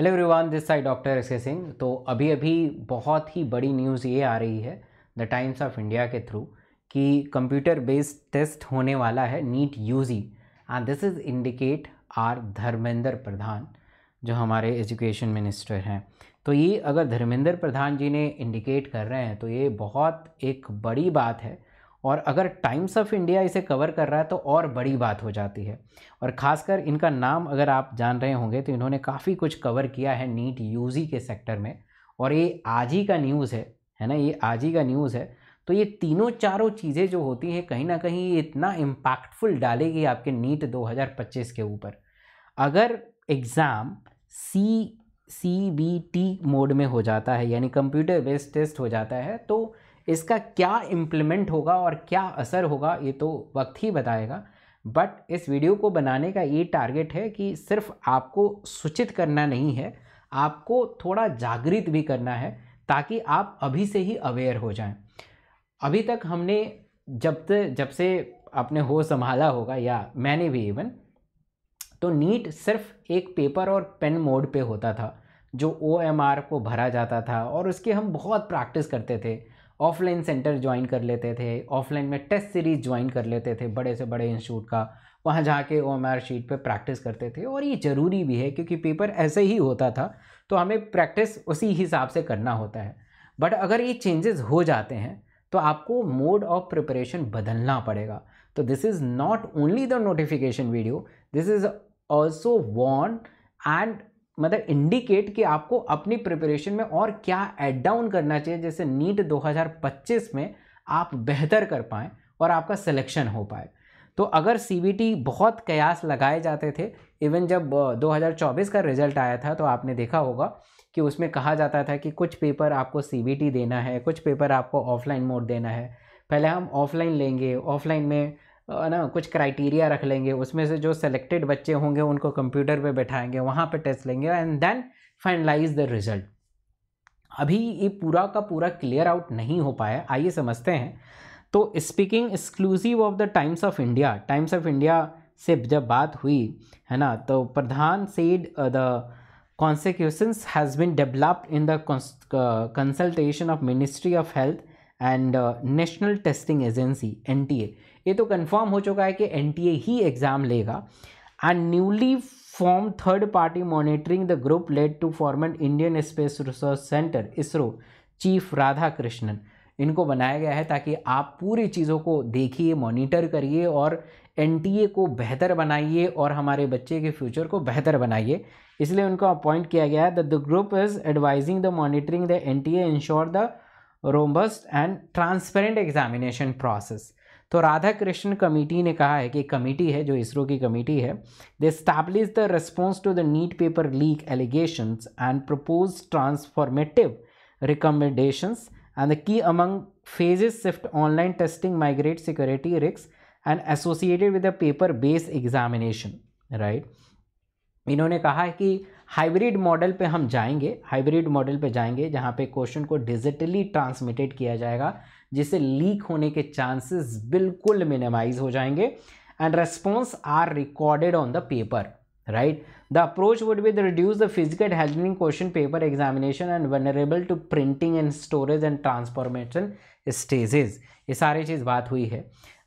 Hello everyone this side doctor S K Singh तो अभी अभी बहुत ही बड़ी न्यूज़ ये आ रही है द टाइम्स ऑफ इंडिया के थ्रू कि कंप्यूटर बेस्ड टेस्ट होने वाला है NEET UG and this is indicate are Dharmendra Pradhan जो हमारे एजुकेशन मिनिस्टर हैं तो ये अगर धर्मेंद्र प्रधान जी ने इंडिकेट कर रहे हैं तो ये बहुत एक बड़ी बात है और अगर टाइम्स ऑफ इंडिया इसे कवर कर रहा है तो और बड़ी बात हो जाती है और ख़ासकर इनका नाम अगर आप जान रहे होंगे तो इन्होंने काफ़ी कुछ कवर किया है नीट यू के सेक्टर में और ये आज ही का न्यूज़ है है ना ये आज ही का न्यूज़ है तो ये तीनों चारों चीज़ें जो होती हैं कहीं ना कहीं ये इतना इम्पैक्टफुल डालेगी आपके नीट 2025 के ऊपर अगर exam C C B T mode में हो जाता है यानी कंप्यूटर बेस्ड टेस्ट हो जाता है तो इसका क्या इम्प्लीमेंट होगा और क्या असर होगा ये तो वक्त ही बताएगा बट इस वीडियो को बनाने का ये टारगेट है कि सिर्फ आपको सूचित करना नहीं है आपको थोड़ा जागृत भी करना है ताकि आप अभी से ही अवेयर हो जाएं अभी तक हमने जब जब से आपने हो संभाला होगा या मैंने भी इवन तो नीट सिर्फ एक पेपर और पेन मोड पे होता था जो ओ को भरा जाता था और उसके हम बहुत प्रैक्टिस करते थे ऑफलाइन सेंटर ज्वाइन कर लेते थे ऑफलाइन में टेस्ट सीरीज़ ज्वाइन कर लेते थे बड़े से बड़े इंस्टीट्यूट का वहाँ जाके ओ एम आर शीट पर प्रैक्टिस करते थे और ये ज़रूरी भी है क्योंकि पेपर ऐसे ही होता था तो हमें प्रैक्टिस उसी हिसाब से करना होता है बट अगर ये चेंजेस हो जाते हैं तो आपको मोड ऑफ प्रिपरेशन बदलना पड़ेगा तो this is not only the notification video this is also want and मतलब इंडिकेट कि आपको अपनी प्रिपरेशन में और क्या एड डाउन करना चाहिए जैसे नीट 2025 में आप बेहतर कर पाएँ और आपका सिलेक्शन हो पाए तो अगर सी बहुत कयास लगाए जाते थे इवन जब 2024 का रिजल्ट आया था तो आपने देखा होगा कि उसमें कहा जाता था कि कुछ पेपर आपको सी देना है कुछ पेपर आपको ऑफलाइन मोड देना है पहले हम ऑफलाइन लेंगे ऑफलाइन में ना कुछ क्राइटेरिया रख लेंगे उसमें से जो सेलेक्टेड बच्चे होंगे उनको कंप्यूटर पे बैठाएंगे वहाँ पे टेस्ट लेंगे and then finalise the result अभी ये पूरा का पूरा क्लियर आउट नहीं हो पाया आइए समझते हैं तो speaking exclusive of the Times of India Times of India से जब बात हुई है ना तो Pradhan said the consecutions has been developed in the consultation of ministry of health and national testing agency N T A ये तो कंफर्म हो चुका है कि एन ही एग्ज़ाम लेगा and newly form third party monitoring the group led to form Indian space research centre ISRO chief Radha Krishnan इनको बनाया गया है ताकि आप पूरी चीज़ों को देखिए मॉनिटर करिए और एन को बेहतर बनाइए और हमारे बच्चे के फ्यूचर को बेहतर बनाइए इसलिए उनको अपॉइंट किया गया है the group is advising the monitoring the N T ensure the robust and transparent examination process तो राधा कृष्ण कमेटी ने कहा है कि कमेटी है जो इसरो की कमेटी है they establish the response to the NEET paper leak allegation and propose transformative recommendations and the key among phases shift online testing migrate security risks and associated with the paper based examination right इन्होंने कहा है कि hybrid model पे हम जाएंगे hybrid model पे जाएंगे जहाँ पे क्वेश्चन को डिजिटली ट्रांसमिटेड किया जाएगा जिससे लीक होने के चांसेस बिल्कुल मिनिमाइज हो जाएंगे and response are recorded on the paper right the approach would be to reduce the physical handling question paper examination and vulnerable to printing and storage and transformation stages ये सारी चीज़ बात हुई है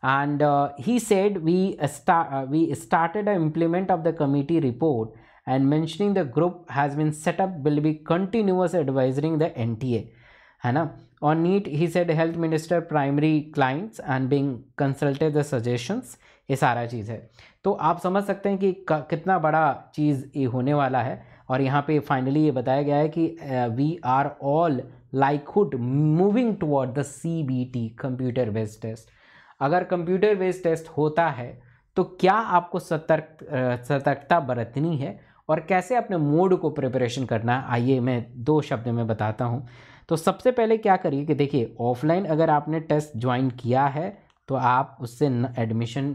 and he said we we started a implement of the committee report and mentioning the group has been set up will be continuous advising the N T A है ना On NEET, he said health minister primary clients and being consulted the suggestions. ये सारा चीज़ है तो आप समझ सकते हैं कि कितना बड़ा चीज़ ये होने वाला है और यहाँ पे फाइनली ये बताया गया है कि we are all likelihood moving toward the C B T computer based test अगर कंप्यूटर बेस्ड टेस्ट होता है तो क्या आपको सतर्क सतर्कता बरतनी है और कैसे अपने मूड को प्रिपरेशन करना आइए मैं दो शब्द में बताता हूँ तो सबसे पहले क्या करिए कि देखिए ऑफलाइन अगर आपने टेस्ट ज्वाइन किया है तो आप उससे एडमिशन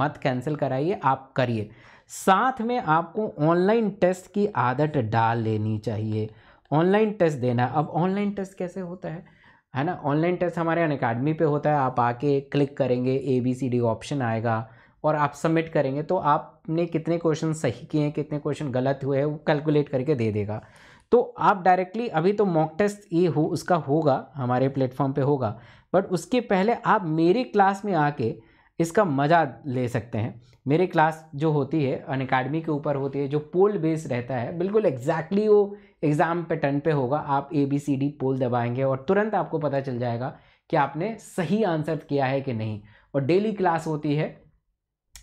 मत कैंसिल कराइए आप करिए साथ में आपको ऑनलाइन टेस्ट की आदत डाल लेनी चाहिए ऑनलाइन टेस्ट देना अब ऑनलाइन टेस्ट कैसे होता है है ना ऑनलाइन टेस्ट हमारे अन अकेडमी पर होता है आप आके क्लिक करेंगे A B C D option आएगा और आप सबमिट करेंगे तो आप हमने कितने क्वेश्चन सही किए हैं कितने क्वेश्चन गलत हुए हैं वो कैलकुलेट करके दे देगा तो आप डायरेक्टली अभी तो मॉक टेस्ट ये हो उसका होगा हमारे प्लेटफॉर्म पे होगा बट उसके पहले आप मेरी क्लास में आके इसका मज़ा ले सकते हैं मेरे क्लास जो होती है अन अकेडमी के ऊपर होती है जो पोल बेस रहता है बिल्कुल एग्जैक्टली exactly वो एग्ज़ाम पैटर्न पे होगा आप ए बी सी डी पोल दबाएंगे और तुरंत आपको पता चल जाएगा कि आपने सही आंसर किया है कि नहीं और डेली क्लास होती है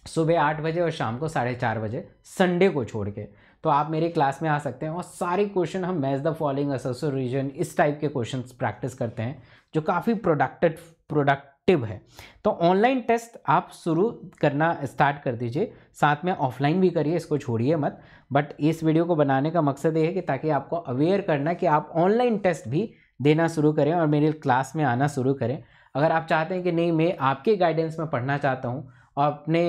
सुबह आठ बजे और शाम को साढ़े चार बजे संडे को छोड़ के तो आप मेरी क्लास में आ सकते हैं और सारे क्वेश्चन हम मैच द फॉलोइंग एसोसो रीजन इस टाइप के क्वेश्चन प्रैक्टिस करते हैं जो काफ़ी प्रोडक्ट प्रोडक्टिव है तो ऑनलाइन टेस्ट आप शुरू करना स्टार्ट कर दीजिए साथ में ऑफलाइन भी करिए इसको छोड़िए मत बट इस वीडियो को बनाने का मकसद ये है कि ताकि आपको अवेयर करना कि आप ऑनलाइन टेस्ट भी देना शुरू करें और मेरी क्लास में आना शुरू करें अगर आप चाहते हैं कि नहीं मैं आपके गाइडेंस में पढ़ना चाहता हूँ अपने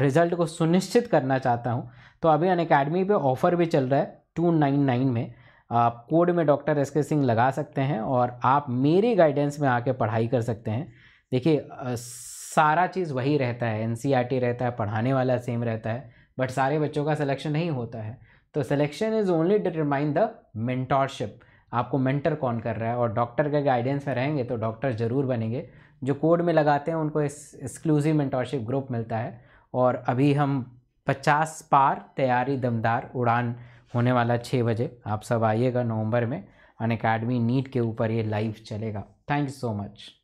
रिज़ल्ट को सुनिश्चित करना चाहता हूँ तो अभी अन अकेडमी पर ऑफ़र भी चल रहा है टू नाइन नाइन में आप कोड में डॉक्टर एस के सिंह लगा सकते हैं और आप मेरी गाइडेंस में आके पढ़ाई कर सकते हैं देखिए सारा चीज़ वही रहता है एन e रहता है पढ़ाने वाला सेम रहता है बट सारे बच्चों का सिलेक्शन नहीं होता है तो selection is only determine the mentorship आपको मेंटर कौन कर रहा है और डॉक्टर के गाइडेंस में रहेंगे तो डॉक्टर ज़रूर बनेंगे जो कोड में लगाते हैं उनको इस एक्सक्लूसिव मेंटोरशिप ग्रुप मिलता है और अभी हम पचास पार तैयारी दमदार उड़ान होने वाला छः बजे आप सब आइएगा नवंबर में अन अकेडमी नीट के ऊपर ये लाइव चलेगा थैंक यू सो मच